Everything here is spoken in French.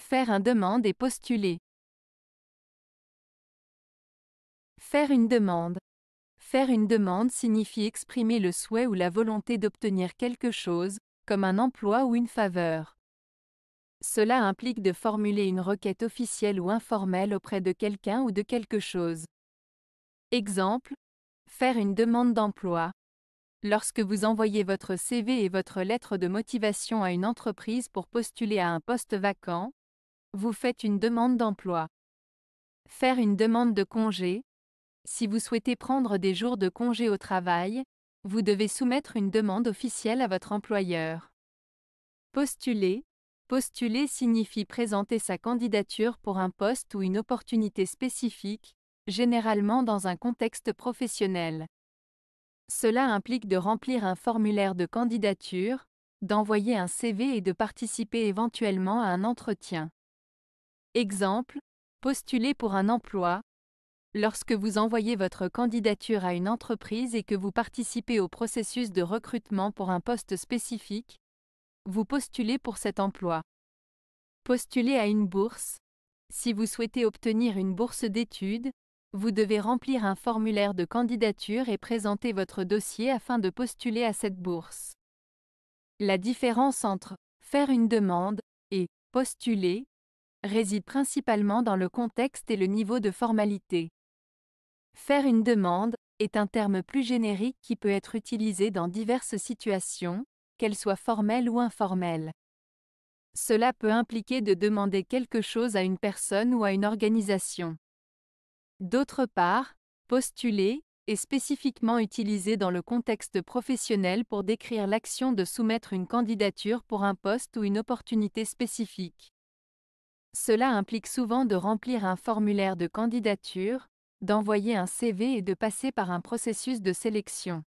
Faire une demande et postuler. Faire une demande. Faire une demande signifie exprimer le souhait ou la volonté d'obtenir quelque chose, comme un emploi ou une faveur. Cela implique de formuler une requête officielle ou informelle auprès de quelqu'un ou de quelque chose. Exemple, faire une demande d'emploi. Lorsque vous envoyez votre CV et votre lettre de motivation à une entreprise pour postuler à un poste vacant, vous faites une demande d'emploi. Faire une demande de congé. Si vous souhaitez prendre des jours de congé au travail, vous devez soumettre une demande officielle à votre employeur. Postuler. Postuler signifie présenter sa candidature pour un poste ou une opportunité spécifique, généralement dans un contexte professionnel. Cela implique de remplir un formulaire de candidature, d'envoyer un CV et de participer éventuellement à un entretien. Exemple, postuler pour un emploi. Lorsque vous envoyez votre candidature à une entreprise et que vous participez au processus de recrutement pour un poste spécifique, vous postulez pour cet emploi. Postuler à une bourse. Si vous souhaitez obtenir une bourse d'études, vous devez remplir un formulaire de candidature et présenter votre dossier afin de postuler à cette bourse. La différence entre faire une demande et postuler réside principalement dans le contexte et le niveau de formalité. Faire une demande est un terme plus générique qui peut être utilisé dans diverses situations, qu'elles soient formelles ou informelles. Cela peut impliquer de demander quelque chose à une personne ou à une organisation. D'autre part, postuler est spécifiquement utilisé dans le contexte professionnel pour décrire l'action de soumettre une candidature pour un poste ou une opportunité spécifique. Cela implique souvent de remplir un formulaire de candidature, d'envoyer un CV et de passer par un processus de sélection.